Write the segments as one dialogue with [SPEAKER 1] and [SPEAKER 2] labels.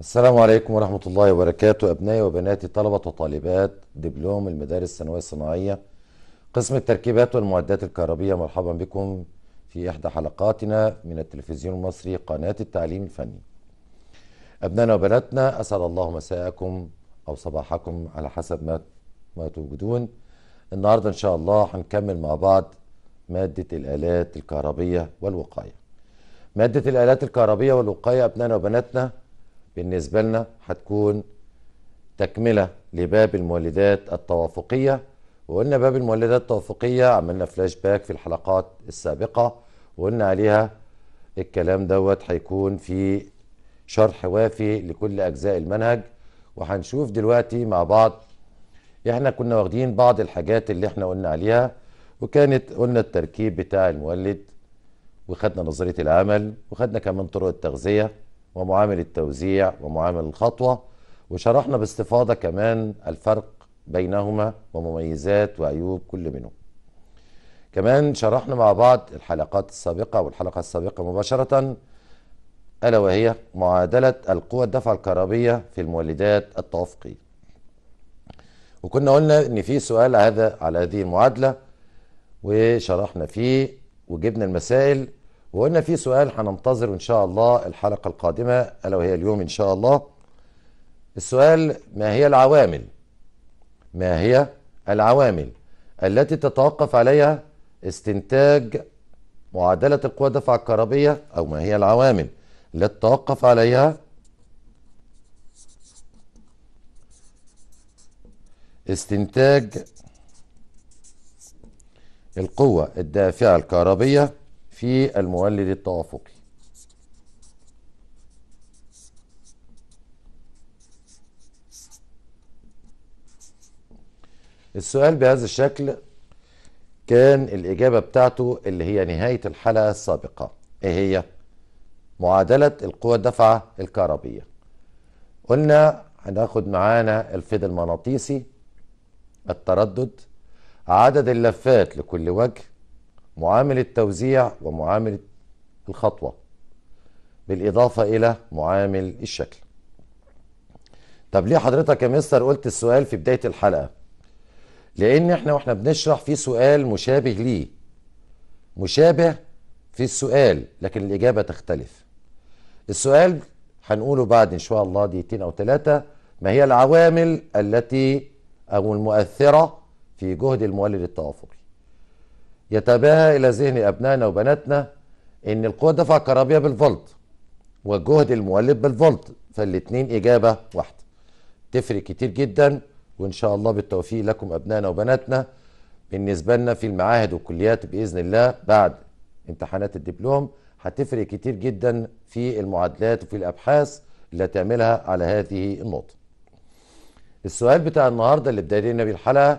[SPEAKER 1] السلام عليكم ورحمة الله وبركاته أبنائي وبناتي طلبة وطالبات دبلوم المدارس الثانوية الصناعية قسم التركيبات والمعدات الكهربية مرحبا بكم في إحدى حلقاتنا من التلفزيون المصري قناة التعليم الفني أبنائنا وبناتنا أسعد الله مساءكم أو صباحكم على حسب ما ما توجدون النهاردة إن شاء الله هنكمل مع بعض مادة الآلات الكهربية والوقاية مادة الآلات الكهربية والوقاية أبنائنا وبناتنا بالنسبة لنا هتكون تكملة لباب المولدات التوافقية وقلنا باب المولدات التوافقية عملنا فلاش باك في الحلقات السابقة وقلنا عليها الكلام دوت هيكون في شرح وافي لكل أجزاء المنهج وهنشوف دلوقتي مع بعض احنا كنا واخدين بعض الحاجات اللي احنا قلنا عليها وكانت قلنا التركيب بتاع المولد وخدنا نظرية العمل وخدنا كمان طرق التغذية ومعامل التوزيع ومعامل الخطوة وشرحنا باستفاضة كمان الفرق بينهما ومميزات وعيوب كل منهم كمان شرحنا مع بعض الحلقات السابقة والحلقة السابقة مباشرة ألا وهي معادلة القوى الدفع الكهربية في المولدات التوافقية وكنا قلنا ان في سؤال هذا على هذه المعادله وشرحنا فيه وجبنا المسائل وقلنا في سؤال هننتظر ان شاء الله الحلقه القادمه الا وهي اليوم ان شاء الله السؤال ما هي العوامل ما هي العوامل التي تتوقف عليها استنتاج معادله القوى الدفع الكهربيه او ما هي العوامل التي تتوقف عليها استنتاج القوة الدافعة الكهربية في المولد التوافقي السؤال بهذا الشكل كان الإجابة بتاعته اللي هي نهاية الحلقة السابقة إيه هي؟ معادلة القوى الدفعة الكهربية قلنا هناخد معانا الفيد المغناطيسي التردد عدد اللفات لكل وجه معامل التوزيع ومعامل الخطوة بالإضافة إلى معامل الشكل طب ليه حضرتك يا مستر قلت السؤال في بداية الحلقة لأن احنا واحنا بنشرح في سؤال مشابه ليه مشابه في السؤال لكن الإجابة تختلف السؤال هنقوله بعد إن شاء الله دقيقتين أو ثلاثة ما هي العوامل التي أو المؤثرة في جهد المولد التوافقي يتباهى إلى ذهن أبنائنا وبناتنا إن القوة دفع الكهربية بالفولت والجهد المولد بالفولت فالاتنين إجابة واحدة تفرق كتير جدا وإن شاء الله بالتوفيق لكم أبنائنا وبناتنا بالنسبة لنا في المعاهد والكليات بإذن الله بعد امتحانات الدبلوم هتفرق كتير جدا في المعادلات وفي الأبحاث اللي هتعملها على هذه النقطة السؤال بتاع النهاردة اللي بداينا بيه الحلقة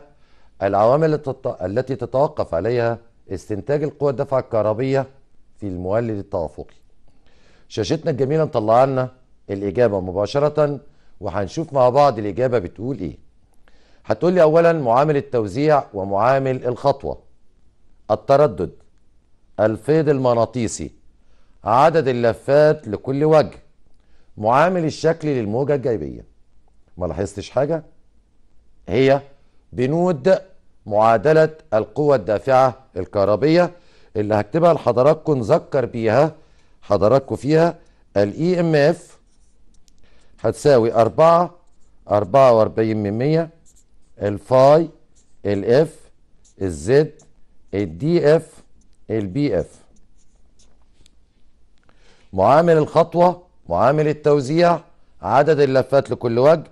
[SPEAKER 1] العوامل التي تتوقف عليها استنتاج القوى الدفع الكهربية في المولد التوافقي شاشتنا الجميلة مطلعة لنا الإجابة مباشرة وهنشوف مع بعض الإجابة بتقول إيه هتقول لي أولا معامل التوزيع ومعامل الخطوة التردد الفيض المغناطيسي عدد اللفات لكل وجه معامل الشكل للموجة الجايبية ما لاحظتش حاجة هي بنود معادلة القوة الدافعة الكهربية اللي هكتبها لحضراتكم نذكر بيها حضراتكم فيها الاي ام e اف هتساوي 4 44 من 100 الفاي الاف الزد الدي اف البي اف معامل الخطوة معامل التوزيع عدد اللفات لكل وجه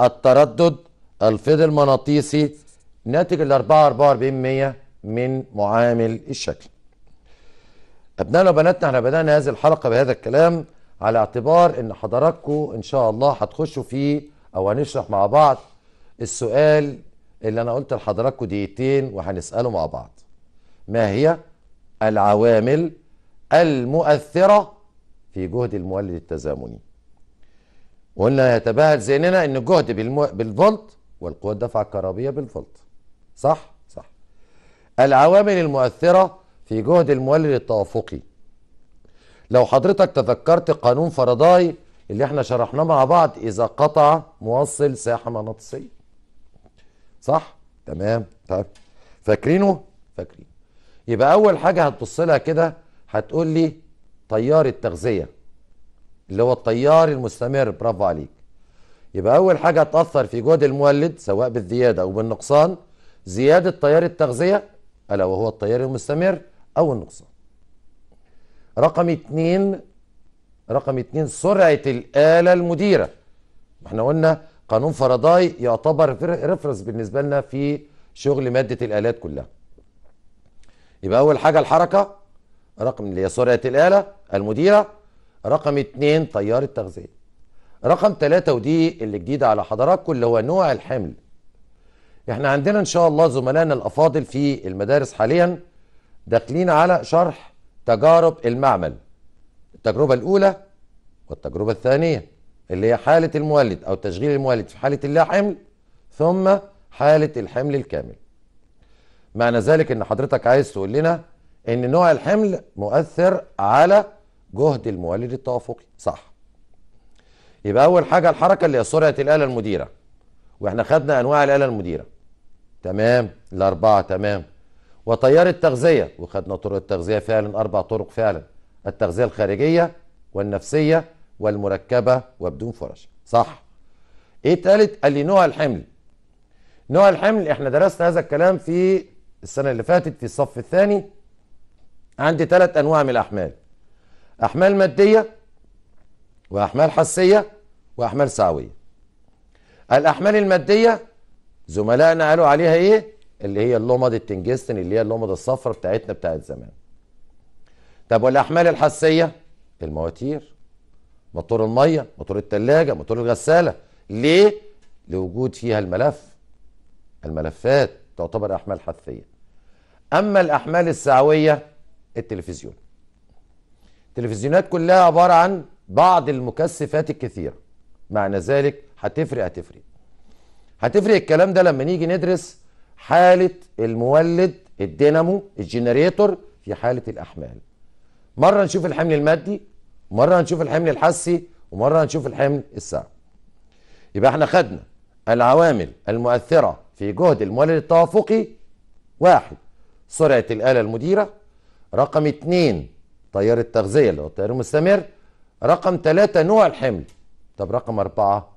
[SPEAKER 1] التردد الفيض المغناطيسي ناتج ال 44 من معامل الشكل أبنائنا وبناتنا احنا بدأنا هذه الحلقة بهذا الكلام على اعتبار ان حضراتكم ان شاء الله هتخشوا فيه او هنشرح مع بعض السؤال اللي انا قلت لحضراتكم دقيقتين وهنسأله مع بعض ما هي العوامل المؤثرة في جهد المولد التزامني وقلنا يتباهى ذهننا ان الجهد بالفولت والقوة الدفع الكهربية بالفولت صح صح العوامل المؤثرة في جهد المولد التوافقي لو حضرتك تذكرت قانون فرضاي اللي احنا شرحناه مع بعض إذا قطع موصل ساحة مغناطيسية صح تمام طيب فاكرينه فاكرين يبقى أول حاجة هتبص لها كده هتقول لي تيار التغذية اللي هو التيار المستمر برافو عليك يبقى أول حاجة تأثر في جهد المولد سواء بالزيادة أو بالنقصان زيادة تيار التغذية ألا وهو التيار المستمر أو النقصان رقم اتنين رقم اتنين سرعة الآلة المديرة احنا قلنا قانون فرضاي يعتبر ريفرنس بالنسبة لنا في شغل مادة الآلات كلها يبقى أول حاجة الحركة رقم اللي هي سرعة الآلة المديرة رقم اتنين تيار التغذية رقم ثلاثة ودي اللي جديدة على حضراتكم اللي هو نوع الحمل احنا عندنا ان شاء الله زملائنا الافاضل في المدارس حاليا داخلين على شرح تجارب المعمل التجربه الاولى والتجربه الثانيه اللي هي حاله المولد او تشغيل المولد في حاله اللا حمل ثم حاله الحمل الكامل معنى ذلك ان حضرتك عايز تقول لنا ان نوع الحمل مؤثر على جهد المولد التوافقي صح يبقى اول حاجه الحركه اللي هي سرعه الاله المديره واحنا خدنا انواع الاله المديره تمام الأربعة تمام وتيار التغذية وخدنا طرق التغذية فعلا أربع طرق فعلا التغذية الخارجية والنفسية والمركبة وبدون فرش صح ايه تالت قال لي نوع الحمل نوع الحمل احنا درسنا هذا الكلام في السنة اللي فاتت في الصف الثاني عندي ثلاث انواع من الاحمال احمال مادية واحمال حسية واحمال سعوية الاحمال المادية زملائنا قالوا عليها ايه اللي هي اللمض التنجستن اللي هي اللمض الصفراء بتاعتنا بتاعت زمان طب والاحمال الحسيه المواتير موتور الميه موتور الثلاجه موتور الغساله ليه لوجود فيها الملف الملفات تعتبر احمال حثيه اما الاحمال السعويه التلفزيون التلفزيونات كلها عباره عن بعض المكثفات الكثيره معنى ذلك هتفرق هتفرق هتفرق الكلام ده لما نيجي ندرس حالة المولد الدينامو الجنريتور في حالة الأحمال مرة نشوف الحمل المادي مرة هنشوف الحمل الحسي ومرة هنشوف الحمل السعوي يبقى احنا خدنا العوامل المؤثرة في جهد المولد التوافقي واحد سرعة الآلة المديرة رقم اتنين تيار التغذية اللي هو التيار المستمر رقم ثلاثة نوع الحمل طب رقم أربعة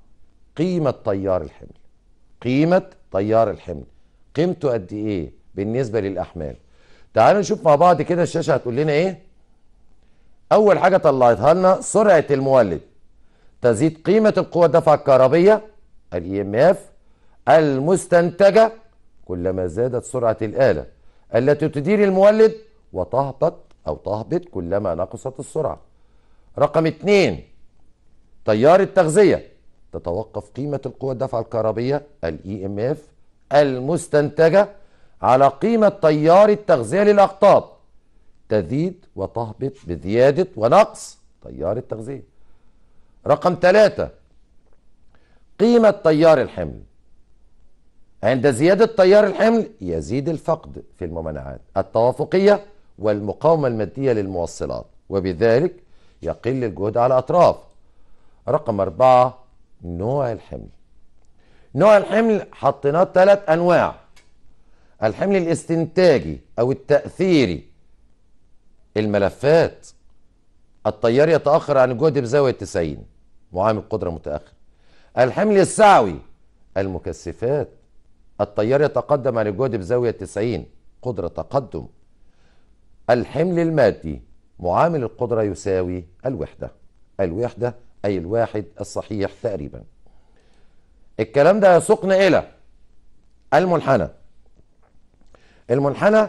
[SPEAKER 1] قيمة تيار الحمل قيمة طيار الحمل قيمته قد ايه بالنسبة للأحمال تعالوا نشوف مع بعض كده الشاشة هتقول لنا ايه أول حاجة طلعتها لنا سرعة المولد تزيد قيمة القوة الدفع الكهربية الاي ام e اف المستنتجة كلما زادت سرعة الآلة التي تدير المولد وتهبط أو تهبط كلما نقصت السرعة رقم اتنين تيار التغذية تتوقف قيمة القوى الدفع الكهربية الـ ام e اف المستنتجة على قيمة تيار التغذية للأقطاب تزيد وتهبط بزيادة ونقص تيار التغذية رقم ثلاثة قيمة تيار الحمل عند زيادة تيار الحمل يزيد الفقد في الممانعات التوافقية والمقاومة المادية للموصلات وبذلك يقل الجهد على أطراف رقم أربعة نوع الحمل نوع الحمل حطيناه ثلاث انواع الحمل الاستنتاجي او التاثيري الملفات الطيار يتاخر عن الجهد بزاويه 90 معامل قدره متاخر الحمل السعوي المكثفات الطيار يتقدم عن الجهد بزاويه 90 قدره تقدم الحمل المادي معامل القدره يساوي الوحده الوحده أي الواحد الصحيح تقريبا الكلام ده يسوقنا إلى المنحنى المنحنى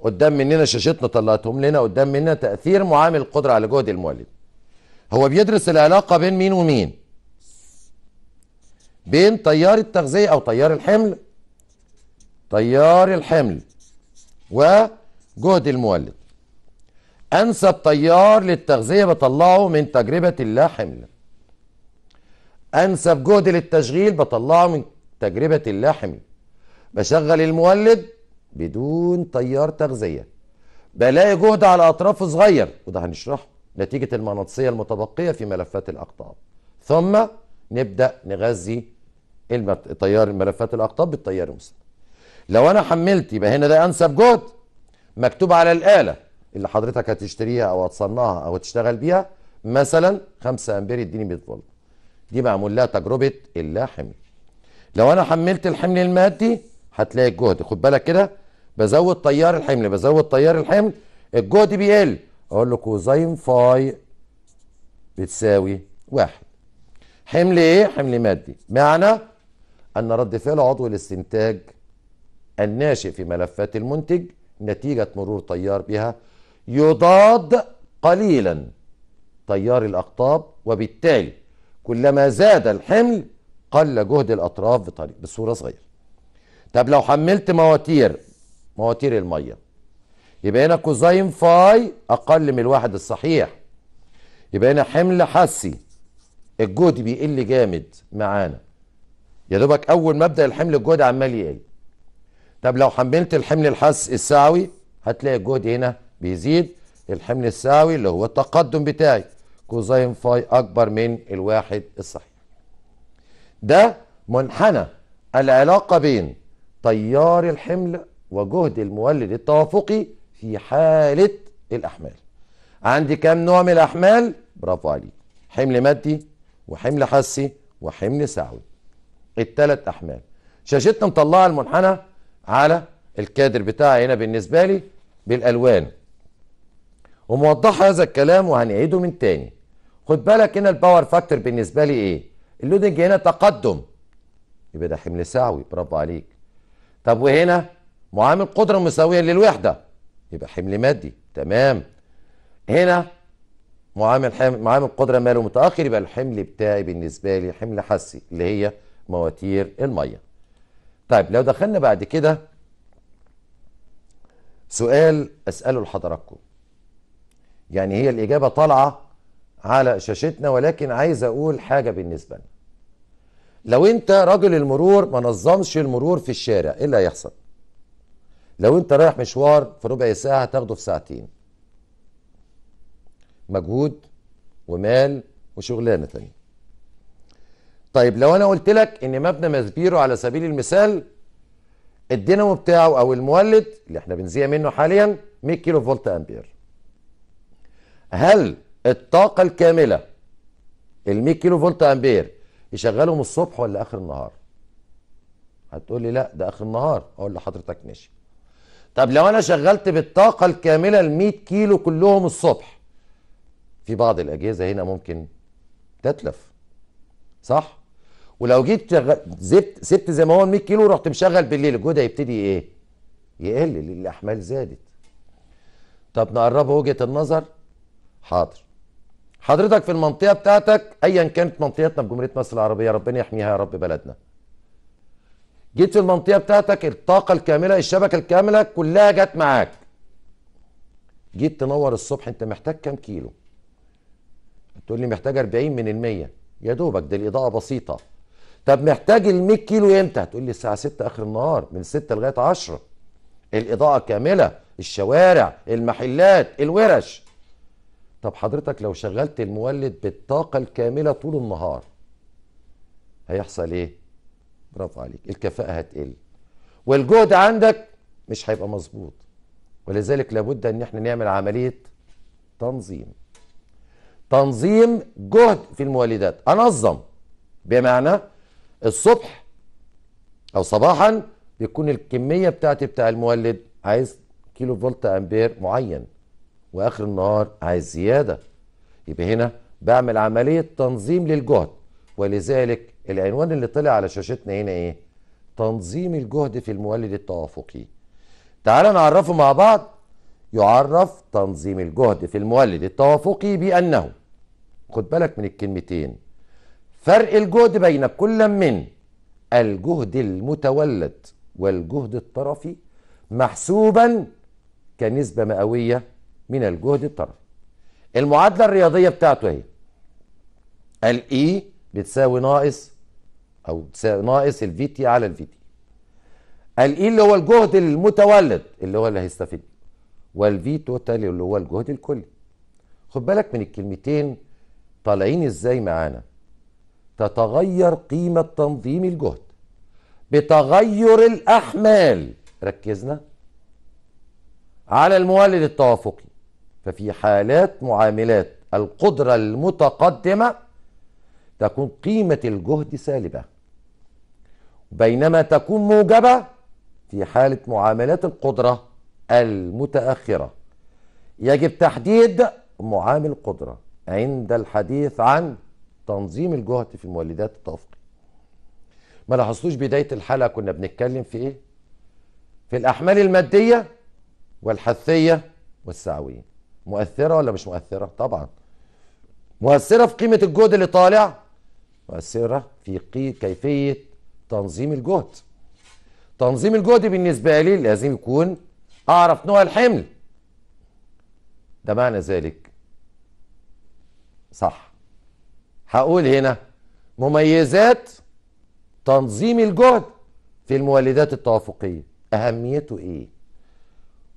[SPEAKER 1] قدام مننا شاشتنا طلعتهم لنا قدام مننا تأثير معامل القدرة على جهد المولد هو بيدرس العلاقة بين مين ومين بين تيار التغذية أو تيار الحمل تيار الحمل وجهد المولد أنسب طيار للتغذية بطلعه من تجربة اللا حمل أنسب جهد للتشغيل بطلعه من تجربة اللا حمل بشغل المولد بدون تيار تغذية بلاقي جهد على أطرافه صغير وده هنشرحه نتيجة المغناطيسية المتبقية في ملفات الأقطاب ثم نبدأ نغذي المت... تيار ملفات الأقطاب بالتيار المسلم لو أنا حملت يبقى هنا ده أنسب جهد مكتوب على الآلة اللي حضرتك هتشتريها او هتصنعها او هتشتغل بيها مثلا 5 امبير يديني 100 فولت دي معمول لها تجربه اللا حمل لو انا حملت الحمل المادي هتلاقي الجهد خد بالك كده بزود تيار الحمل بزود تيار الحمل الجهد بيقل اقول له كوزين فاي بتساوي واحد حمل ايه حمل مادي معنى ان رد فعل عضو الاستنتاج الناشئ في ملفات المنتج نتيجه مرور تيار بها يضاد قليلا تيار الأقطاب وبالتالي كلما زاد الحمل قل جهد الأطراف بطريق بصورة صغيرة طب لو حملت مواتير مواتير المية يبقى هنا كوزين فاي أقل من الواحد الصحيح يبقى هنا حمل حسي الجهد بيقل جامد معانا يا دوبك أول ما أبدأ الحمل الجهد عمال يقل طب لو حملت الحمل الحس السعوي هتلاقي الجهد هنا بيزيد الحمل الساوي اللي هو التقدم بتاعي كوزين فاي أكبر من الواحد الصحيح ده منحنى العلاقة بين تيار الحمل وجهد المولد التوافقي في حالة الأحمال عندي كام نوع من الأحمال برافو عليك حمل مادي وحمل حسي وحمل سعوي التلات أحمال شاشتنا مطلعة المنحنى على الكادر بتاعي هنا بالنسبة لي بالألوان وموضح هذا الكلام وهنعيده من تاني خد بالك هنا الباور فاكتور بالنسبه لي ايه اللودنج هنا تقدم يبقى ده حمل سعوي برافو عليك طب وهنا معامل قدره مساويه للوحده يبقى حمل مادي تمام هنا معامل حمل معامل قدره ماله متاخر يبقى الحمل بتاعي بالنسبه لي حمل حسي اللي هي مواتير الميه طيب لو دخلنا بعد كده سؤال اساله لحضراتكم يعني هي الإجابة طالعة على شاشتنا ولكن عايز أقول حاجة بالنسبة لنا لو أنت راجل المرور ما نظمش المرور في الشارع إيه اللي هيحصل لو أنت رايح مشوار في ربع ساعة هتاخده في ساعتين مجهود ومال وشغلانة تانية طيب لو أنا قلت لك إن مبنى ماسبيرو على سبيل المثال الدينامو بتاعه او المولد اللي احنا بنزيع منه حاليا 100 كيلو فولت امبير هل الطاقة الكاملة ال 100 كيلو فولت امبير يشغلهم الصبح ولا اخر النهار؟ هتقول لي لا ده اخر النهار اقول لحضرتك ماشي. طب لو انا شغلت بالطاقة الكاملة ال 100 كيلو كلهم الصبح في بعض الاجهزة هنا ممكن تتلف صح؟ ولو جيت زبت سبت زي ما هو ال 100 كيلو ورحت مشغل بالليل الجهد هيبتدي ايه؟ يقل الاحمال زادت. طب نقربه وجهة النظر حاضر حضرتك في المنطقه بتاعتك ايا كانت منطقتنا بجمهوريه مصر العربيه ربنا يحميها يا رب بلدنا جيت في المنطقه بتاعتك الطاقه الكامله الشبكه الكامله كلها جت معاك جيت تنور الصبح انت محتاج كام كيلو تقول لي محتاج 40 من المية يا دوبك دي الاضاءه بسيطه طب محتاج ال 100 كيلو امتى تقول لي الساعه 6 اخر النهار من 6 لغايه 10 الاضاءه كامله الشوارع المحلات الورش طب حضرتك لو شغلت المولد بالطاقة الكاملة طول النهار هيحصل ايه؟ برافو عليك الكفاءة هتقل والجهد عندك مش هيبقى مظبوط ولذلك لابد ان احنا نعمل عملية تنظيم تنظيم جهد في المولدات انظم بمعنى الصبح او صباحا بيكون الكمية بتاعتي بتاع المولد عايز كيلو فولت امبير معين واخر النهار عايز زياده يبقى هنا بعمل عمليه تنظيم للجهد ولذلك العنوان اللي طلع على شاشتنا هنا ايه تنظيم الجهد في المولد التوافقي تعال نعرفه مع بعض يعرف تنظيم الجهد في المولد التوافقي بانه خد بالك من الكلمتين فرق الجهد بين كل من الجهد المتولد والجهد الطرفي محسوبا كنسبة مئوية من الجهد الطرفي. المعادلة الرياضية بتاعته اهي الاي e بتساوي ناقص او تساوي ناقص الفي تي على الفي تي الاي e اللي هو الجهد المتولد اللي هو اللي هيستفيد والفي توتال اللي هو الجهد الكلي خد بالك من الكلمتين طالعين ازاي معانا تتغير قيمة تنظيم الجهد بتغير الأحمال ركزنا على المولد التوافقي ففي حالات معاملات القدرة المتقدمة تكون قيمة الجهد سالبة بينما تكون موجبة في حالة معاملات القدرة المتأخرة يجب تحديد معامل قدرة عند الحديث عن تنظيم الجهد في المولدات التوافقية ما لاحظتوش بداية الحلقة كنا بنتكلم في ايه في الأحمال المادية والحثية والسعوية مؤثره ولا مش مؤثره طبعا مؤثره في قيمه الجهد اللي طالع مؤثره في كيفيه تنظيم الجهد تنظيم الجهد بالنسبه لي لازم يكون اعرف نوع الحمل ده معنى ذلك صح هقول هنا مميزات تنظيم الجهد في المولدات التوافقيه اهميته ايه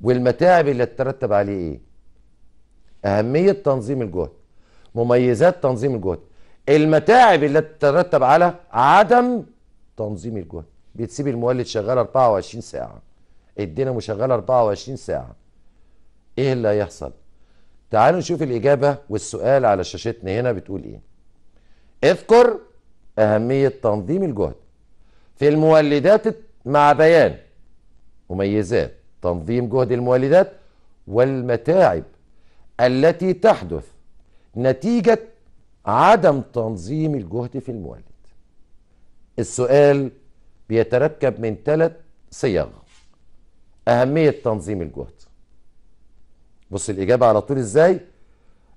[SPEAKER 1] والمتاعب اللي تترتب عليه ايه اهميه تنظيم الجهد مميزات تنظيم الجهد المتاعب اللي تترتب على عدم تنظيم الجهد بتسيب المولد شغال 24 ساعه الدينامو شغال 24 ساعه ايه اللي هيحصل تعالوا نشوف الاجابه والسؤال على شاشتنا هنا بتقول ايه اذكر اهميه تنظيم الجهد في المولدات مع بيان مميزات تنظيم جهد المولدات والمتاعب التي تحدث نتيجة عدم تنظيم الجهد في المولد السؤال بيتركب من ثلاث صيغ أهمية تنظيم الجهد بص الإجابة على طول إزاي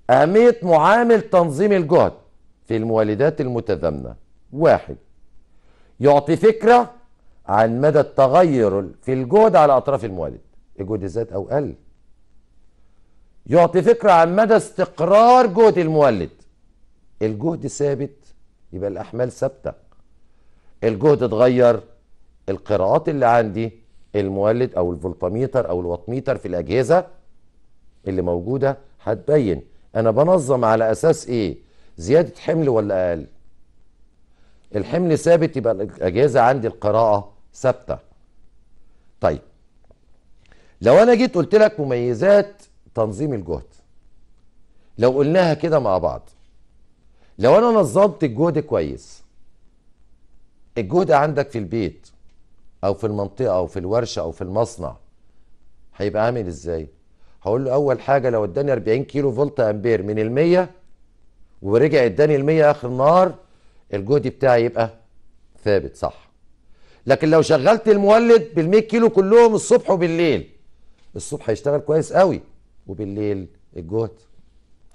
[SPEAKER 1] أهمية معامل تنظيم الجهد في المولدات المتزامنة واحد يعطي فكرة عن مدى التغير في الجهد على أطراف المولد الجهد زاد أو قل يعطي فكرة عن مدى استقرار جهد المولد الجهد ثابت يبقى الأحمال ثابتة الجهد اتغير القراءات اللي عندي المولد أو الفولتميتر أو الواتميتر في الأجهزة اللي موجودة هتبين أنا بنظم على أساس إيه زيادة حمل ولا أقل الحمل ثابت يبقى الأجهزة عندي القراءة ثابتة طيب لو أنا جيت قلت لك مميزات تنظيم الجهد لو قلناها كده مع بعض لو انا نظمت الجهد كويس الجهد عندك في البيت او في المنطقه او في الورشه او في المصنع هيبقى عامل ازاي هقول له اول حاجه لو اداني 40 كيلو فولت امبير من ال100 ورجع اداني ال100 اخر النهار الجهد بتاعي يبقى ثابت صح لكن لو شغلت المولد بال100 كيلو كلهم الصبح وبالليل الصبح هيشتغل كويس قوي وبالليل الجهد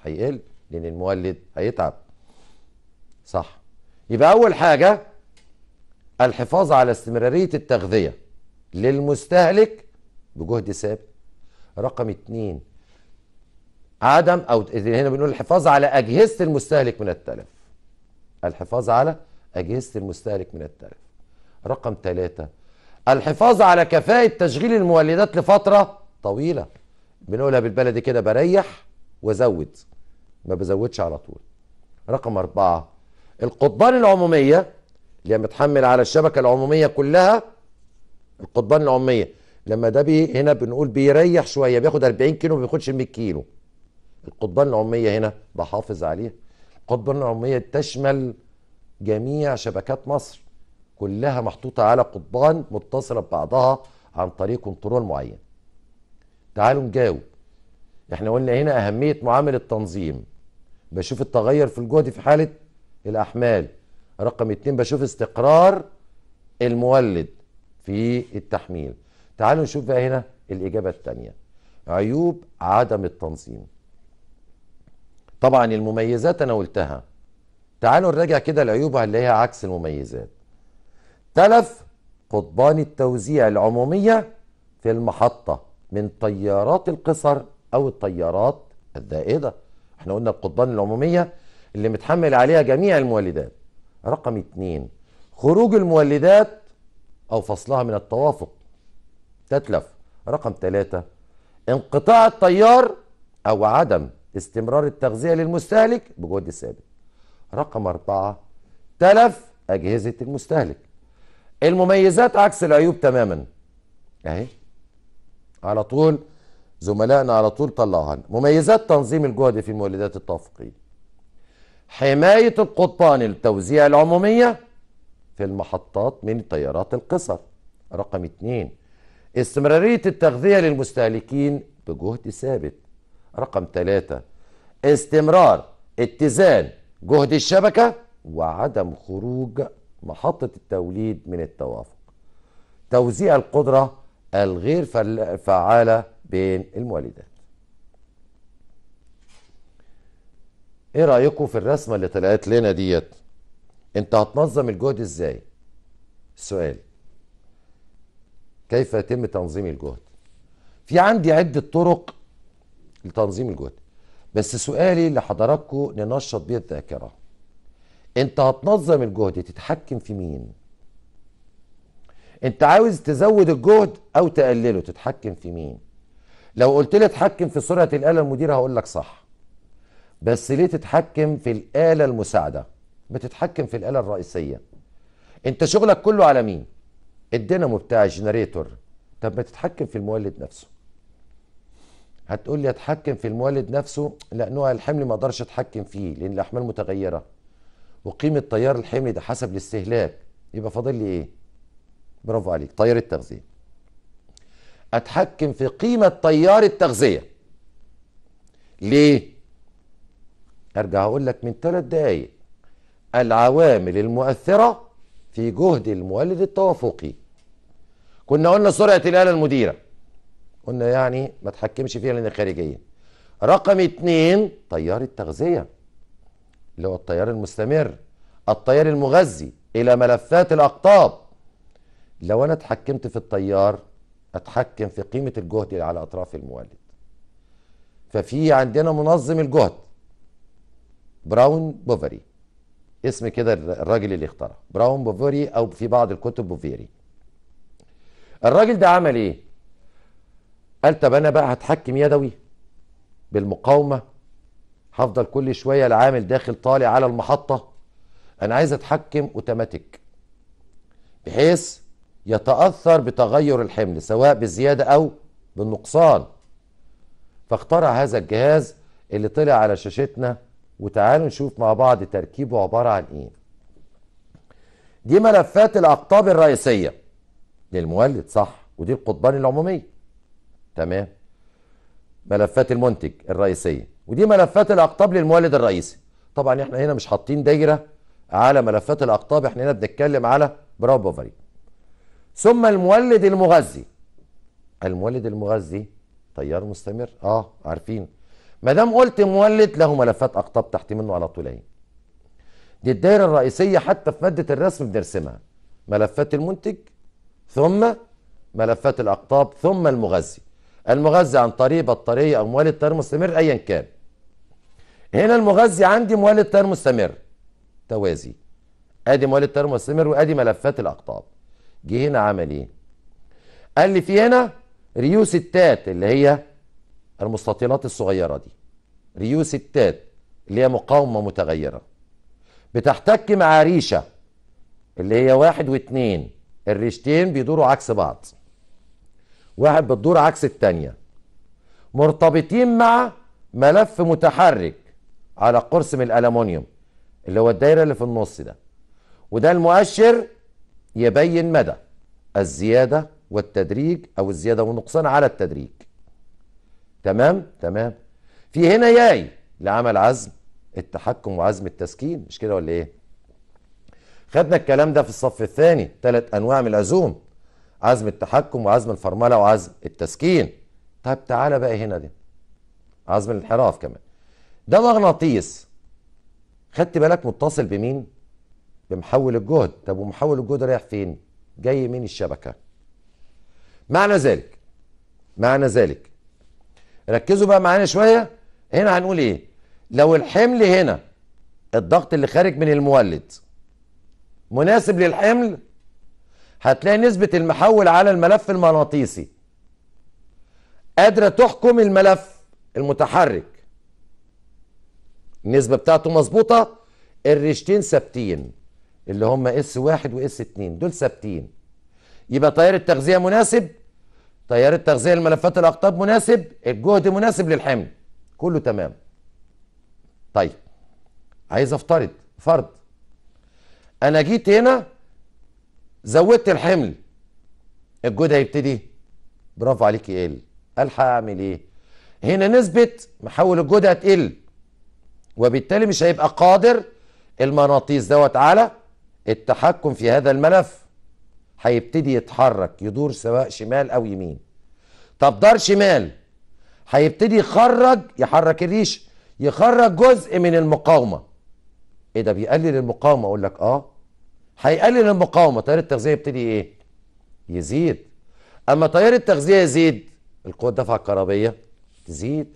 [SPEAKER 1] هيقل لان المولد هيتعب صح يبقى اول حاجه الحفاظ على استمراريه التغذيه للمستهلك بجهد ثابت رقم اتنين عدم او هنا بنقول الحفاظ على اجهزه المستهلك من التلف الحفاظ على اجهزه المستهلك من التلف رقم ثلاثة الحفاظ على كفاءه تشغيل المولدات لفتره طويله بنقولها بالبلدي كده بريح وازود ما بزودش على طول رقم أربعة القضبان العمومية اللي هي متحمل على الشبكة العمومية كلها القضبان العمومية لما ده بي هنا بنقول بيريح شوية بياخد 40 كيلو ما بياخدش 100 كيلو القضبان العمومية هنا بحافظ عليها القضبان العمومية تشمل جميع شبكات مصر كلها محطوطة على قضبان متصلة ببعضها عن طريق كنترول معين تعالوا نجاوب احنا قلنا هنا اهميه معامل التنظيم بشوف التغير في الجهد في حاله الاحمال رقم اتنين بشوف استقرار المولد في التحميل تعالوا نشوف بقى هنا الاجابه الثانيه عيوب عدم التنظيم طبعا المميزات انا قلتها تعالوا نراجع كده العيوب اللي هي عكس المميزات تلف قضبان التوزيع العموميه في المحطه من طيارات القصر او الطيارات الدائده احنا قلنا القضبان العموميه اللي متحمل عليها جميع المولدات رقم اتنين خروج المولدات او فصلها من التوافق تتلف رقم ثلاثة انقطاع التيار او عدم استمرار التغذية للمستهلك بجهد ثابت رقم أربعة تلف أجهزة المستهلك المميزات عكس العيوب تماما اهي على طول زملائنا على طول طلعوها مميزات تنظيم الجهد في المولدات التوافقيه حمايه القطبان للتوزيع العموميه في المحطات من التيارات القصر رقم اثنين استمراريه التغذيه للمستهلكين بجهد ثابت رقم ثلاثة استمرار اتزان جهد الشبكة وعدم خروج محطة التوليد من التوافق توزيع القدرة الغير فعالة بين المولدات ايه رأيكم في الرسمة اللي طلعت لنا ديت انت هتنظم الجهد ازاي السؤال كيف يتم تنظيم الجهد في عندي عدة طرق لتنظيم الجهد بس سؤالي لحضراتكم ننشط بيه الذاكرة انت هتنظم الجهد تتحكم في مين انت عاوز تزود الجهد او تقلله تتحكم في مين لو قلت لي اتحكم في سرعه الاله المديره هقول لك صح بس ليه تتحكم في الاله المساعده بتتحكم في الاله الرئيسيه انت شغلك كله على مين الدينامو بتاع الجنريتور طب ما تتحكم في المولد نفسه هتقول لي اتحكم في المولد نفسه لا نوع الحمل ما اقدرش اتحكم فيه لان الاحمال متغيره وقيمه تيار الحمل ده حسب الاستهلاك يبقى فاضل لي ايه برافو عليك تيار التغذية أتحكم في قيمة تيار التغذية ليه؟ أرجع أقول لك من ثلاث دقايق العوامل المؤثرة في جهد المولد التوافقي كنا قلنا سرعة الآلة المديرة قلنا يعني ما تحكمش فيها لأن خارجية رقم اتنين تيار التغذية اللي هو التيار المستمر التيار المغذي إلى ملفات الأقطاب لو انا اتحكمت في التيار اتحكم في قيمه الجهد اللي على اطراف المولد ففي عندنا منظم الجهد براون بوفري اسم كده الراجل اللي اخترع براون بوفري او في بعض الكتب بوفيري الراجل ده عمل ايه قال طب انا بقى هتحكم يدوي بالمقاومه هفضل كل شويه العامل داخل طالع على المحطه انا عايز اتحكم اوتوماتيك بحيث يتأثر بتغير الحمل سواء بالزيادة أو بالنقصان فاخترع هذا الجهاز اللي طلع على شاشتنا وتعالوا نشوف مع بعض تركيبه عبارة عن إيه دي ملفات الأقطاب الرئيسية للمولد صح ودي القضبان العمومية تمام ملفات المنتج الرئيسية ودي ملفات الأقطاب للمولد الرئيسي طبعا احنا هنا مش حاطين دايرة على ملفات الأقطاب احنا هنا بنتكلم على برافو بافاري ثم المولد المغذي المولد المغذي تيار مستمر اه عارفين ما دام قلت مولد له ملفات اقطاب تحت منه على طول دي الدايره الرئيسيه حتى في ماده الرسم بنرسمها ملفات المنتج ثم ملفات الاقطاب ثم المغذي المغذي عن طريق بطاريه او مولد تيار مستمر ايا كان هنا المغذي عندي مولد تيار مستمر توازي ادي مولد تيار مستمر وادي ملفات الاقطاب جه هنا عمل ايه قال لي في هنا ريوستات اللي هي المستطيلات الصغيره دي ريوستات اللي هي مقاومه متغيره بتحتك مع ريشه اللي هي واحد واثنين الريشتين بيدوروا عكس بعض واحد بتدور عكس الثانيه مرتبطين مع ملف متحرك على قرص من الالومنيوم اللي هو الدايرة اللي في النص ده وده المؤشر يبين مدى الزيادة والتدريج أو الزيادة والنقصان على التدريج تمام تمام في هنا ياي لعمل عزم التحكم وعزم التسكين مش كده ولا ايه خدنا الكلام ده في الصف الثاني ثلاث انواع من العزوم عزم التحكم وعزم الفرمله وعزم التسكين طب تعالى بقى هنا دي عزم الانحراف كمان ده مغناطيس خدت بالك متصل بمين بمحول الجهد طب ومحول الجهد رايح فين جاي من الشبكه معنى ذلك معنى ذلك ركزوا بقى معانا شويه هنا هنقول ايه لو الحمل هنا الضغط اللي خارج من المولد مناسب للحمل هتلاقي نسبة المحول على الملف المغناطيسي قادرة تحكم الملف المتحرك النسبة بتاعته مظبوطة الريشتين ثابتين اللي هم اس واحد واس اتنين دول ثابتين يبقى تيار التغذيه مناسب تيار التغذيه لملفات الاقطاب مناسب الجهد مناسب للحمل كله تمام طيب عايز افترض فرض انا جيت هنا زودت الحمل الجهد هيبتدي برافو عليك يقل الحق اعمل ايه هنا نسبه محول الجهد هتقل وبالتالي مش هيبقى قادر المغناطيس دوت على التحكم في هذا الملف هيبتدي يتحرك يدور سواء شمال او يمين طب دار شمال هيبتدي يخرج يحرك الريش يخرج جزء من المقاومه ايه ده بيقلل المقاومه اقول لك اه هيقلل المقاومه تيار التغذيه يبتدي ايه يزيد اما تيار التغذيه يزيد القوه الدفعه الكهربيه تزيد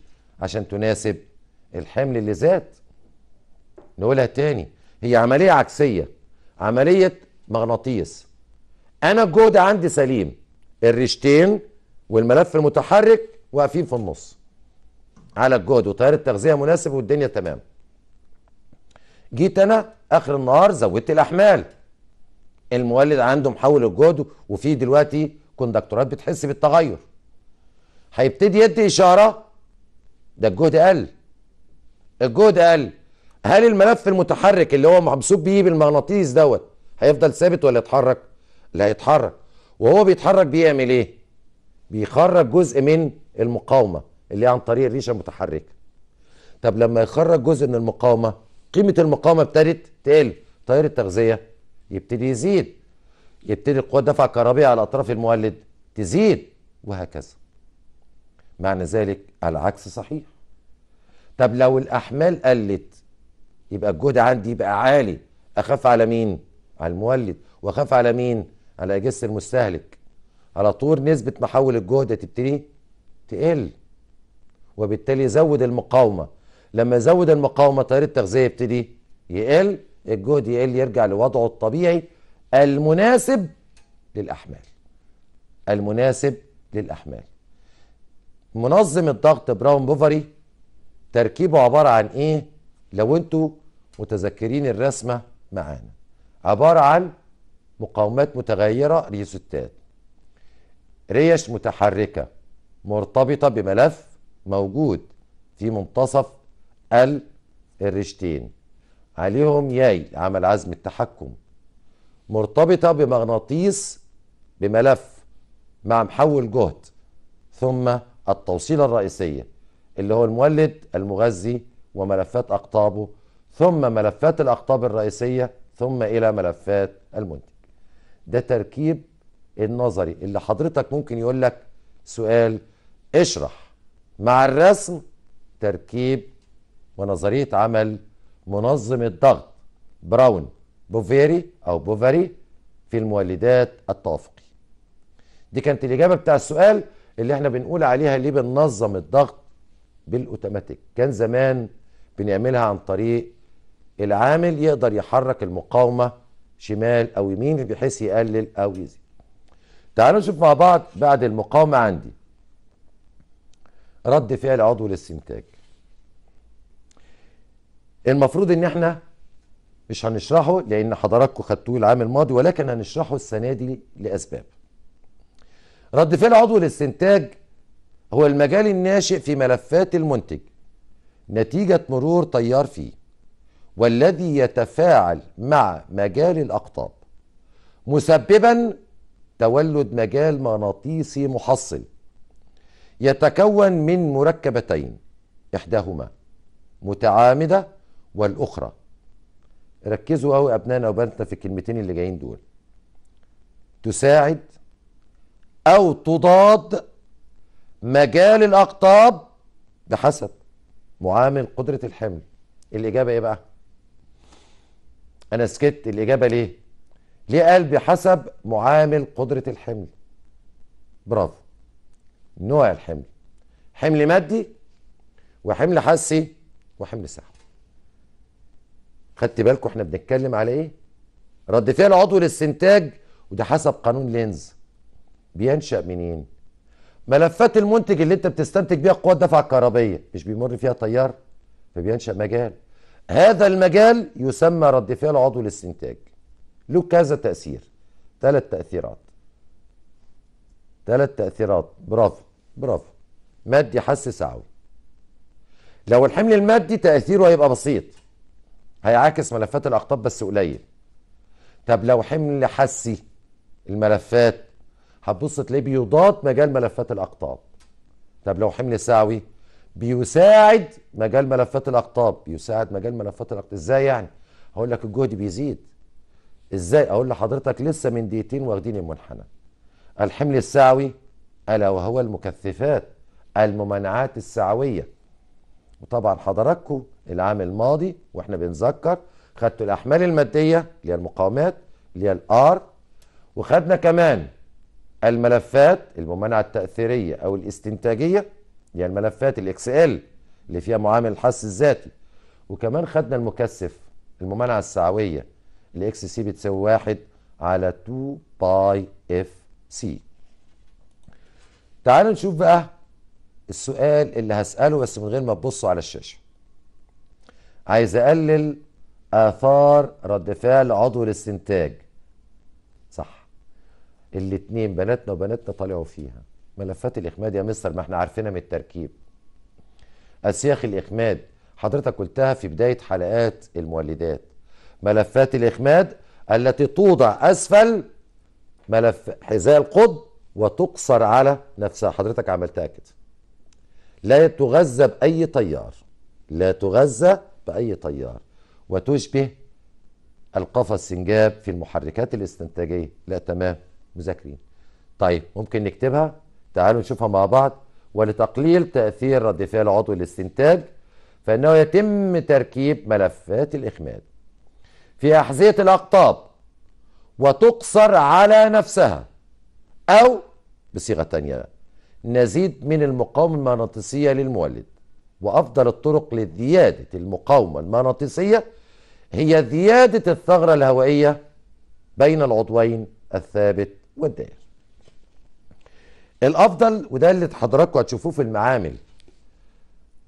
[SPEAKER 1] عشان تناسب الحمل اللي زاد نقولها تاني هي عمليه عكسيه عملية مغناطيس أنا الجهد عندي سليم الريشتين والملف المتحرك واقفين في النص على الجهد وتيار التغذية مناسب والدنيا تمام جيت أنا آخر النهار زودت الأحمال المولد عنده محول الجهد وفي دلوقتي كوندكتورات بتحس بالتغير هيبتدي يدي إشارة ده الجهد قل الجهد قل هل الملف المتحرك اللي هو ممسوك بيه بالمغناطيس دوت هيفضل ثابت ولا يتحرك؟ لا يتحرك وهو بيتحرك بيعمل ايه؟ بيخرج جزء من المقاومه اللي عن طريق الريشه المتحركه. طب لما يخرج جزء من المقاومه قيمه المقاومه ابتدت تقل تيار التغذيه يبتدي يزيد يبتدي القوه الدفع الكهربائيه على اطراف المولد تزيد وهكذا. معنى ذلك العكس صحيح. طب لو الاحمال قلت يبقى الجهد عندي يبقى عالي اخاف على مين على المولد واخاف على مين على اجهزه المستهلك على طول نسبه محول الجهد تبتدي تقل وبالتالي زود المقاومه لما زود المقاومه تيار التغذيه يبتدي يقل الجهد يقل يرجع لوضعه الطبيعي المناسب للاحمال المناسب للاحمال منظم الضغط براون بوفري تركيبه عباره عن ايه لو انتوا متذكرين الرسمة معانا عبارة عن مقاومات متغيرة ريزوتات ريش متحركة مرتبطة بملف موجود في منتصف ال الرشتين عليهم ياي عمل عزم التحكم مرتبطة بمغناطيس بملف مع محول جهد ثم التوصيلة الرئيسية اللي هو المولد المغذي وملفات أقطابه ثم ملفات الأقطاب الرئيسية ثم إلى ملفات المنتج ده تركيب النظري اللي حضرتك ممكن يقول لك سؤال اشرح مع الرسم تركيب ونظرية عمل منظم الضغط براون بوفيري أو بوفاري في المولدات التوافقي دي كانت الإجابة بتاع السؤال اللي احنا بنقول عليها ليه بننظم الضغط بالأوتوماتيك كان زمان بنعملها عن طريق العامل يقدر يحرك المقاومة شمال أو يمين بحيث يقلل أو يزيد تعالوا نشوف مع بعض بعد المقاومة عندي رد فعل عضو الاستنتاج. المفروض ان احنا مش هنشرحه لان حضراتكم خدتوه العام الماضي ولكن هنشرحه السنه دي لاسباب رد فعل عضو الاستنتاج هو المجال الناشئ في ملفات المنتج نتيجة مرور تيار فيه والذي يتفاعل مع مجال الأقطاب مسببا تولد مجال مغناطيسي محصل يتكون من مركبتين إحداهما متعامدة والأخرى ركزوا أوي أبنائنا وبناتنا في الكلمتين اللي جايين دول تساعد أو تضاد مجال الأقطاب بحسب معامل قدرة الحمل الإجابة إيه بقى؟ أنا سكت الإجابة ليه؟ ليه قال بحسب معامل قدرة الحمل؟ برافو نوع الحمل حمل مادي وحمل حسي وحمل سحري خدت بالكم احنا بنتكلم على ايه رد فعل عضوي للاستنتاج وده حسب قانون لينز بينشا منين ملفات المنتج اللي انت بتستنتج بيها قوات دفع الكهربيه مش بيمر فيها تيار فبينشا مجال هذا المجال يسمى رد فعل عضو الاستنتاج له كذا تاثير ثلاث تاثيرات ثلاث تاثيرات برافو برافو مادي حس سعوي لو الحمل المادي تاثيره هيبقى بسيط هيعاكس ملفات الاقطاب بس قليل طب لو حمل حسي الملفات هتبص تلاقيه بيضاد مجال ملفات الأقطاب طب لو حمل ساوي بيساعد مجال ملفات الأقطاب بيساعد مجال ملفات الأقطاب إزاي يعني؟ هقول لك الجهد بيزيد إزاي؟ أقول لحضرتك لسه من دقيقتين واخدين المنحنى الحمل السعوي ألا وهو المكثفات الممانعات السعوية وطبعا حضراتكم العام الماضي واحنا بنذكر خدتوا الأحمال المادية اللي هي المقاومات اللي هي الآر وخدنا كمان الملفات الممانعة التأثيرية أو الاستنتاجية يعني الملفات الاكس ال اللي فيها معامل الحس الذاتي وكمان خدنا المكثف الممانعة السعوية الاكس سي بتساوي واحد على 2 باي اف سي تعالوا نشوف بقى السؤال اللي هسأله بس من غير ما تبصوا على الشاشة عايز أقلل آثار رد فعل عضو الاستنتاج الاثنين بناتنا وبناتنا طلعوا فيها ملفات الاخماد يا مستر ما احنا عارفينها من التركيب اسياخ الاخماد حضرتك قلتها في بدايه حلقات المولدات ملفات الاخماد التي توضع اسفل ملف حذاء القطب وتقصر على نفسها حضرتك عملتها كده لا تغذى باي تيار لا تغذى باي تيار وتشبه القفص سنجاب في المحركات الاستنتاجيه لا تمام مذاكرين طيب ممكن نكتبها تعالوا نشوفها مع بعض ولتقليل تأثير رد فعل عضو الاستنتاج فإنه يتم تركيب ملفات الإخماد في أحذية الأقطاب وتقصر على نفسها أو بصيغة تانية نزيد من المقاومة المغناطيسية للمولد وأفضل الطرق لزيادة المقاومة المغناطيسية هي زيادة الثغرة الهوائية بين العضوين الثابت والدائر الافضل وده اللي حضراتكم هتشوفوه في المعامل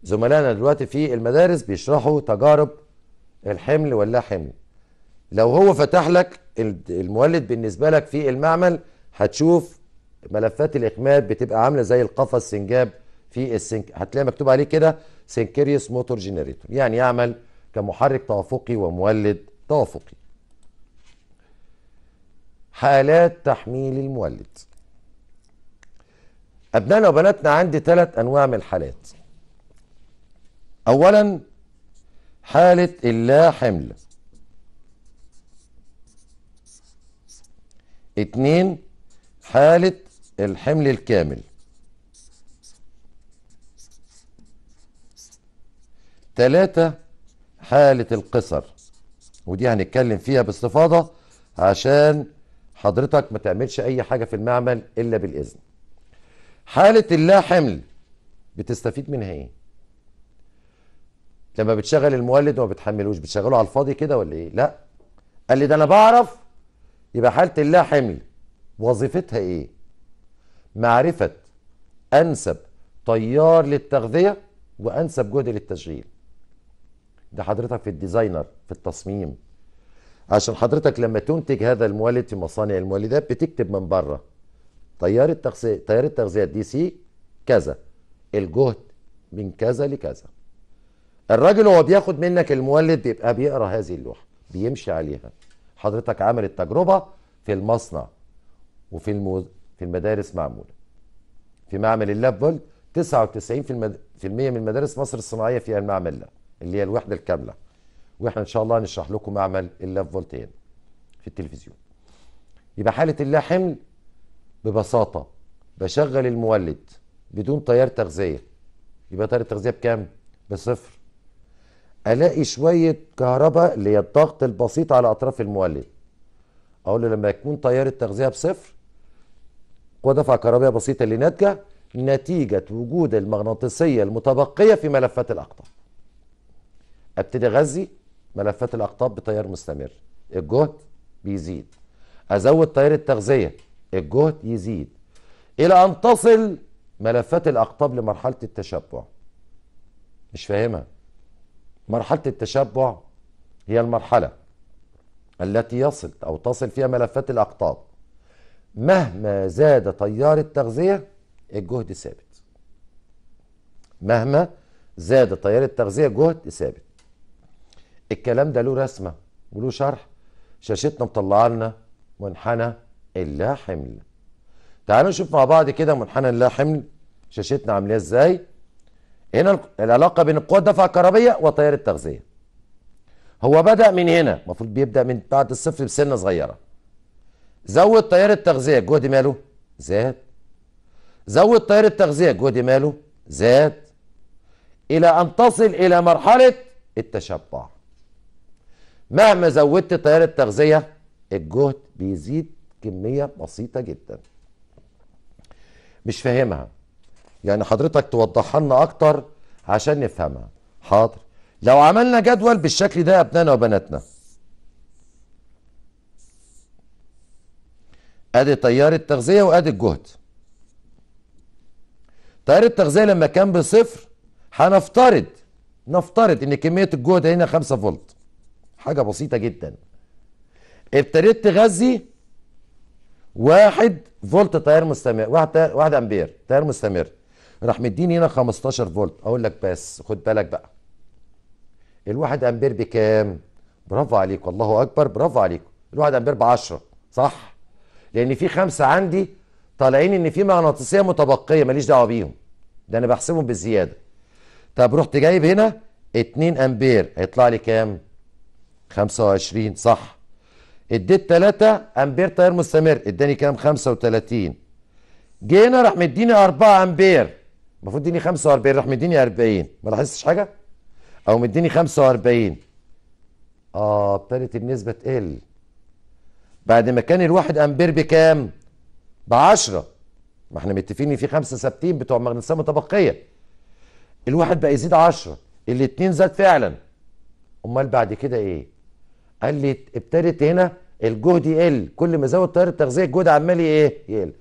[SPEAKER 1] زملائنا دلوقتي في المدارس بيشرحوا تجارب الحمل ولا حمل لو هو فتح لك المولد بالنسبه لك في المعمل هتشوف ملفات الاخماد بتبقى عامله زي القفص سنجاب في السنك هتلاقي مكتوب عليه كده سنكريوس موتور جنريتور يعني يعمل كمحرك توافقي ومولد توافقي حالات تحميل المولد أبنائنا وبناتنا عندي ثلاث أنواع من الحالات أولا حالة اللا حمل اتنين حالة الحمل الكامل تلاتة حالة القصر ودي هنتكلم فيها باستفاضة عشان حضرتك ما تعملش اي حاجه في المعمل الا بالاذن حاله اللا حمل بتستفيد منها ايه لما بتشغل المولد وما بتحملوش بتشغله على الفاضي كده ولا ايه لا قال لي ده انا بعرف يبقى حاله اللا حمل وظيفتها ايه معرفه انسب طيار للتغذيه وانسب جهد للتشغيل ده حضرتك في الديزاينر في التصميم عشان حضرتك لما تنتج هذا المولد في مصانع المولدات بتكتب من بره تيار التغذيه تيار التغذيه دي سي كذا الجهد من كذا لكذا الراجل هو بياخد منك المولد يبقى بيقرا هذه اللوحه بيمشي عليها حضرتك عامل التجربه في المصنع وفي المو... في المدارس معموله في معمل اللاب بول 99% في المد... في من مدارس مصر الصناعيه فيها المعمل ده اللي هي الوحده الكامله واحنا ان شاء الله نشرح لكم معمل اللاف فولتين في التلفزيون يبقى حاله اللا حمل ببساطه بشغل المولد بدون تيار تغذيه يبقى تيار التغذيه بكام بصفر الاقي شويه كهرباء اللي هي الضغط البسيط على اطراف المولد اقول له لما يكون تيار التغذيه بصفر قوه دفع كهربائيه بسيطه اللي ناتجه نتيجه وجود المغناطيسيه المتبقيه في ملفات الاقطاب ابتدي اغذي ملفات الاقطاب بتيار مستمر الجهد بيزيد ازود تيار التغذيه الجهد يزيد الى ان تصل ملفات الاقطاب لمرحله التشبع مش فاهمها مرحله التشبع هي المرحله التي يصل او تصل فيها ملفات الاقطاب مهما زاد تيار التغذيه الجهد ثابت مهما زاد تيار التغذيه جهد ثابت الكلام ده له رسمه وله شرح شاشتنا مطلعه لنا منحنى اللا حمل تعالوا نشوف مع بعض كده منحنى اللا حمل شاشتنا عاملة ازاي هنا العلاقه بين القوى الدفع الكهربيه وتيار التغذيه هو بدا من هنا المفروض بيبدا من بعد الصفر بسنه صغيره زود تيار التغذيه الجهد ماله زاد زود تيار التغذيه الجهد ماله زاد الى ان تصل الى مرحله التشبع مهما زودت تيار التغذية الجهد بيزيد كمية بسيطة جدا مش فاهمها يعني حضرتك توضحها لنا أكتر عشان نفهمها حاضر لو عملنا جدول بالشكل ده يا أبنائنا وبناتنا ادي تيار التغذيه وادي الجهد تيار التغذيه لما كان بصفر هنفترض نفترض ان كميه الجهد هنا 5 فولت حاجة بسيطة جدا ابتديت تغذي واحد فولت تيار مستمر واحد واحد امبير تيار مستمر راح مديني هنا 15 فولت اقول لك بس خد بالك بقى الواحد امبير بكام برافو عليك الله اكبر برافو عليك الواحد امبير ب 10 صح لان في خمسه عندي طالعين ان في مغناطيسيه متبقيه ماليش دعوه بيهم ده انا بحسبهم بالزياده طب رحت جايب هنا 2 امبير هيطلع لي كام 25 صح اديت 3 امبير تيار مستمر اداني كام 35 جينا راح مديني 4 امبير المفروض يديني 45 راح مديني 40 ما لاحظتش حاجه او مديني 45 اه ابتدت النسبه تقل بعد ما كان الواحد امبير بكام ب 10 ما احنا متفقين ان في 5 ثابتين بتوع مغناطيسيه متبقيه الواحد بقى يزيد 10 الاثنين زاد فعلا امال بعد كده ايه قال لي ابتدت هنا الجهد يقل كل ما زود تيار التغذيه الجهد عمال ايه يقل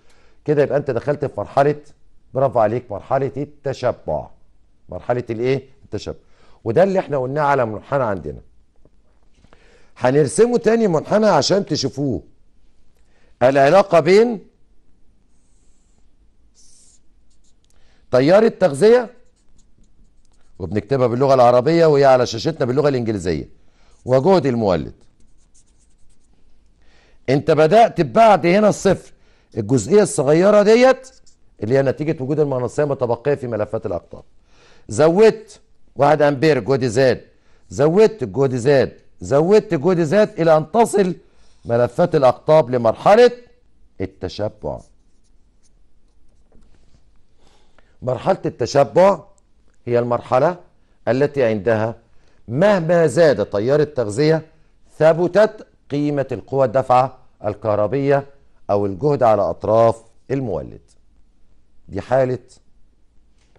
[SPEAKER 1] كده يبقى انت دخلت في مرحله برافو عليك مرحله التشبع مرحله الايه التشبع وده اللي احنا قلناه على منحنى عندنا هنرسمه تاني منحنى عشان تشوفوه العلاقه بين تيار التغذيه وبنكتبها باللغه العربيه وهي على شاشتنا باللغه الانجليزيه وجهد المولد انت بدأت بعد هنا الصفر الجزئية الصغيرة ديت اللي هي نتيجة وجود المغناطيسية المتبقية في ملفات الأقطاب زودت 1 أمبير جهد زاد زودت الجهد زاد زودت الجهد زاد إلى أن تصل ملفات الأقطاب لمرحلة التشبع مرحلة التشبع هي المرحلة التي عندها مهما زاد تيار التغذية ثبتت قيمة القوى الدافعة الكهربية أو الجهد على أطراف المولد دي حالة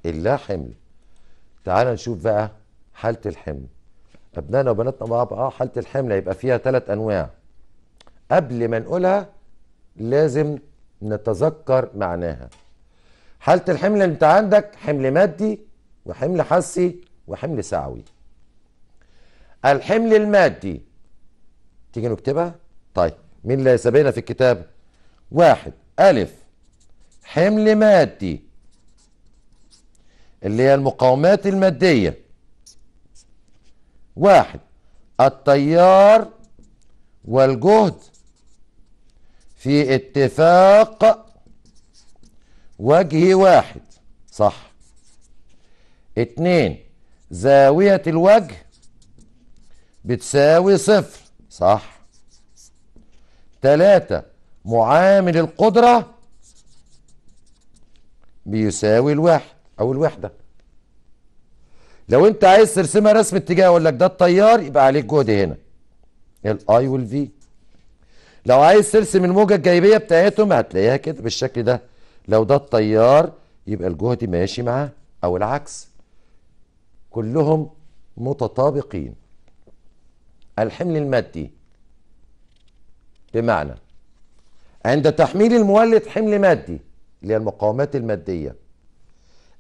[SPEAKER 1] اللا حمل تعال نشوف بقى حالة الحمل أبنائنا وبناتنا مع بعض آه، حالة الحمل هيبقى فيها ثلاث أنواع قبل ما نقولها لازم نتذكر معناها حالة الحمل أنت عندك حمل مادي وحمل حسي وحمل سعوي الحمل المادي تيجي نكتبها طيب مين اللي هيسابقنا في الكتاب واحد ألف حمل مادي اللي هي المقاومات المادية واحد التيار والجهد في اتفاق وجه واحد صح اتنين زاوية الوجه بتساوي صفر صح تلاتة معامل القدرة بيساوي الواحد أو الوحدة لو أنت عايز ترسمها رسم اتجاه أقول لك ده التيار يبقى عليك جهد هنا الأي والفي لو عايز ترسم الموجة الجايبية بتاعتهم هتلاقيها كده بالشكل ده لو ده التيار يبقى الجهد ماشي معاه أو العكس كلهم متطابقين الحمل المادي بمعنى عند تحميل المولد حمل مادي اللي هي المقاومات المادية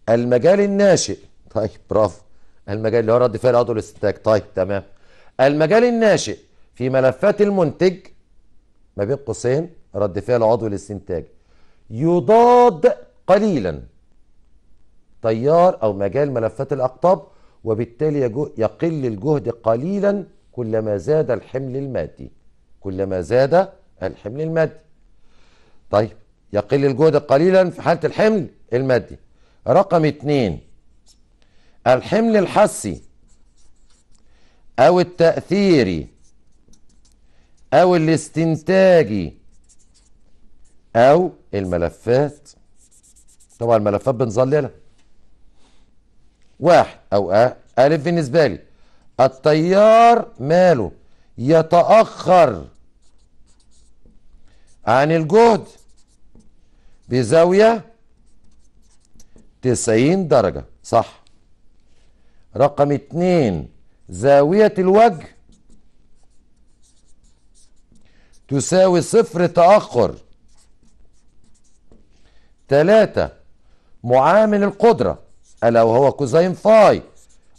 [SPEAKER 1] المجال الناشئ طيب برافو المجال اللي هو رد فعل عضو الاستنتاج طيب تمام المجال الناشئ في ملفات المنتج ما بين قوسين رد فعل عضو الاستنتاج يضاد قليلا تيار او مجال ملفات الاقطاب وبالتالي يقل الجهد قليلا كلما زاد الحمل المادي كلما زاد الحمل المادي طيب يقل الجهد قليلا في حالة الحمل المادي رقم اتنين الحمل الحسي أو التأثيري أو الاستنتاجي أو الملفات طبعا الملفات بنظللها واحد أو ألف بالنسبة لي التيار ماله يتأخر عن الجهد بزاوية 90 درجة صح رقم اتنين زاوية الوجه تساوي صفر تأخر تلاتة معامل القدرة ألا وهو كوزين فاي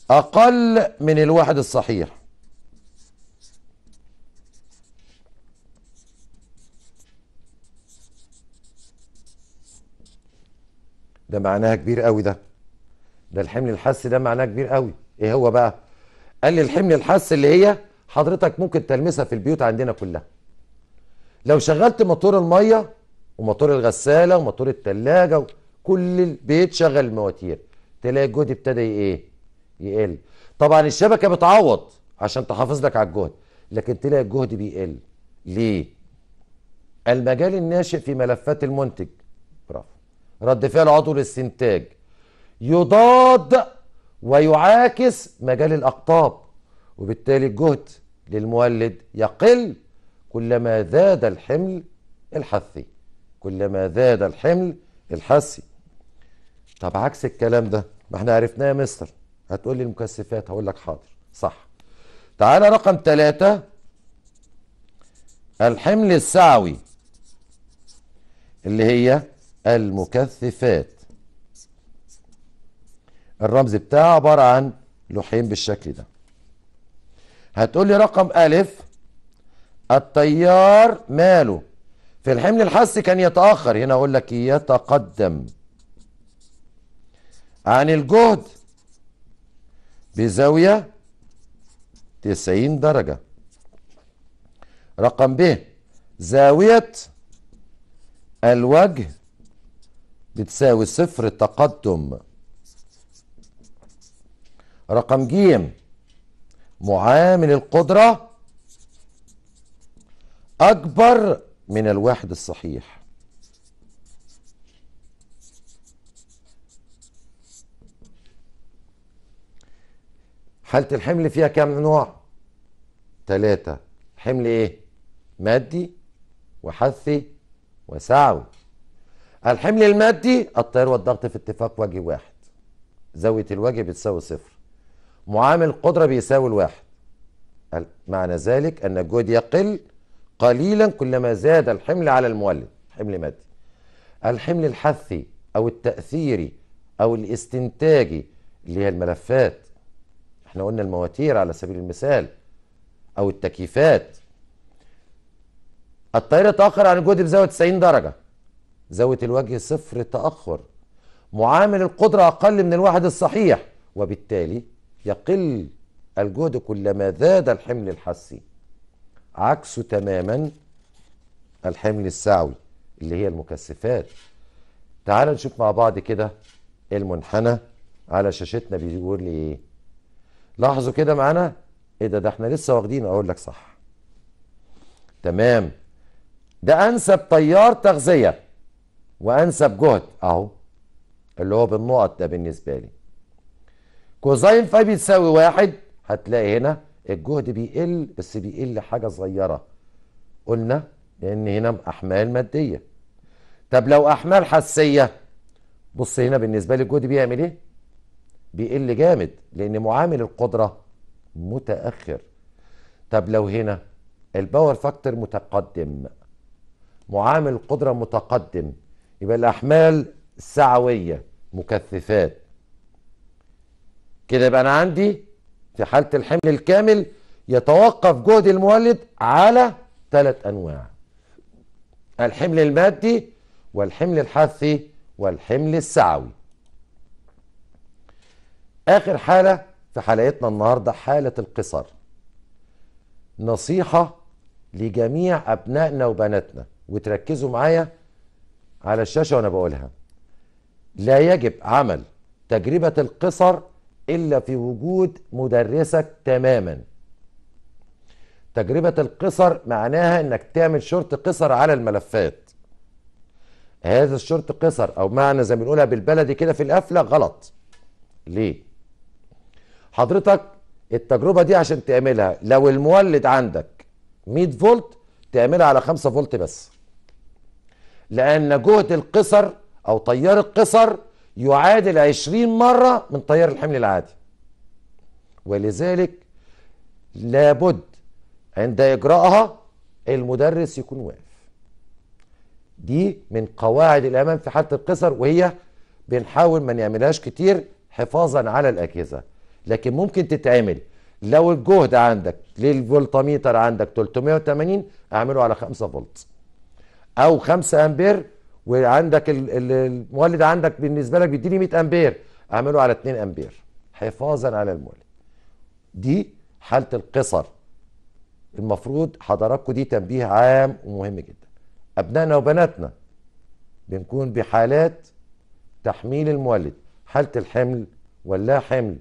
[SPEAKER 1] أقل من الواحد الصحيح ده معناها كبير قوي ده ده الحمل الحس ده معناه كبير قوي ايه هو بقى قال لي الحمل الحس اللي هي حضرتك ممكن تلمسها في البيوت عندنا كلها لو شغلت موتور الميه وموتور الغساله وموتور الثلاجه كل البيت شغل المواتير تلاقي الجهد ابتدى ايه يقل طبعا الشبكه بتعوض عشان تحافظ لك على الجهد لكن تلاقي الجهد بيقل ليه المجال الناشئ في ملفات المنتج برافو رد فعل عضو للاستنتاج يضاد ويعاكس مجال الاقطاب وبالتالي الجهد للمولد يقل كلما زاد الحمل الحثي كلما زاد الحمل الحثي طب عكس الكلام ده ما احنا عرفناه يا مستر هتقول لي المكثفات هقول لك حاضر صح تعالى رقم ثلاثة الحمل السعوي اللي هي المكثفات الرمز بتاعه عبارة عن لوحين بالشكل ده هتقول لي رقم ألف التيار ماله في الحمل الحسي كان يتأخر هنا أقول لك يتقدم عن الجهد بزاوية 90 درجة رقم ب زاوية الوجه بتساوي صفر تقدم رقم ج معامل القدرة أكبر من الواحد الصحيح حالة الحمل فيها كام نوع؟ تلاتة حمل ايه؟ مادي وحثي وسعوي الحمل المادي التيار والضغط في اتفاق وجه واحد زاوية الوجه بتساوي صفر معامل قدرة بيساوي الواحد معنى ذلك أن الجهد يقل قليلا كلما زاد الحمل على المولد حمل مادي الحمل الحثي أو التأثيري أو الاستنتاجي اللي هي الملفات احنا قلنا المواتير على سبيل المثال او التكييفات الطائرة تأخر عن الجهد بزاوية 90 درجة زاوية الوجه صفر تأخر معامل القدرة أقل من الواحد الصحيح وبالتالي يقل الجهد كلما زاد الحمل الحسي عكسه تماما الحمل السعوي اللي هي المكثفات تعال نشوف مع بعض كده المنحنى على شاشتنا بيقول لي ايه لاحظوا كده معانا ايه ده ده احنا لسه واخدين اقول لك صح تمام ده انسب تيار تغذيه وانسب جهد اهو اللي هو بالنقط ده بالنسبه لي كوزين فاي بيتساوي واحد هتلاقي هنا الجهد بيقل بس بيقل حاجه صغيره قلنا لان هنا احمال ماديه طب لو احمال حسيه بص هنا بالنسبه لي الجهد بيعمل ايه بيقل جامد لان معامل القدره متاخر طب لو هنا الباور فاكتور متقدم معامل القدره متقدم يبقى الاحمال سعويه مكثفات كده يبقى انا عندي في حاله الحمل الكامل يتوقف جهد المولد على ثلاث انواع الحمل المادي والحمل الحثي والحمل السعوي اخر حالة في حلقتنا النهاردة حالة القصر نصيحة لجميع ابنائنا وبناتنا وتركزوا معايا على الشاشة وانا بقولها لا يجب عمل تجربة القصر إلا في وجود مدرسك تماما تجربة القصر معناها أنك تعمل شرط قصر على الملفات هذا الشرط قصر أو معنى زي ما بنقولها بالبلدي كده في القفلة غلط ليه؟ حضرتك التجربه دي عشان تعملها لو المولد عندك 100 فولت تعملها على 5 فولت بس لان جهد القصر او تيار القصر يعادل 20 مره من تيار الحمل العادي ولذلك لابد عند إجراءها المدرس يكون واقف دي من قواعد الامان في حاله القصر وهي بنحاول ما نعملهاش كتير حفاظا على الاجهزه لكن ممكن تتعمل لو الجهد عندك للفولتميتر عندك 380 اعمله على 5 فولت او 5 امبير وعندك المولد عندك بالنسبه لك بيديني 100 امبير اعمله على 2 امبير حفاظا على المولد دي حاله القصر المفروض حضراتكم دي تنبيه عام ومهم جدا ابنائنا وبناتنا بنكون بحالات تحميل المولد حاله الحمل ولا حمل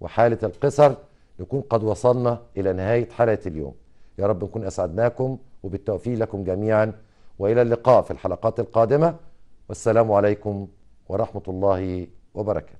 [SPEAKER 1] وحالة القصر نكون قد وصلنا إلى نهاية حلقة اليوم يا رب نكون أسعدناكم وبالتوفيق لكم جميعا وإلى اللقاء في الحلقات القادمة والسلام عليكم ورحمة الله وبركاته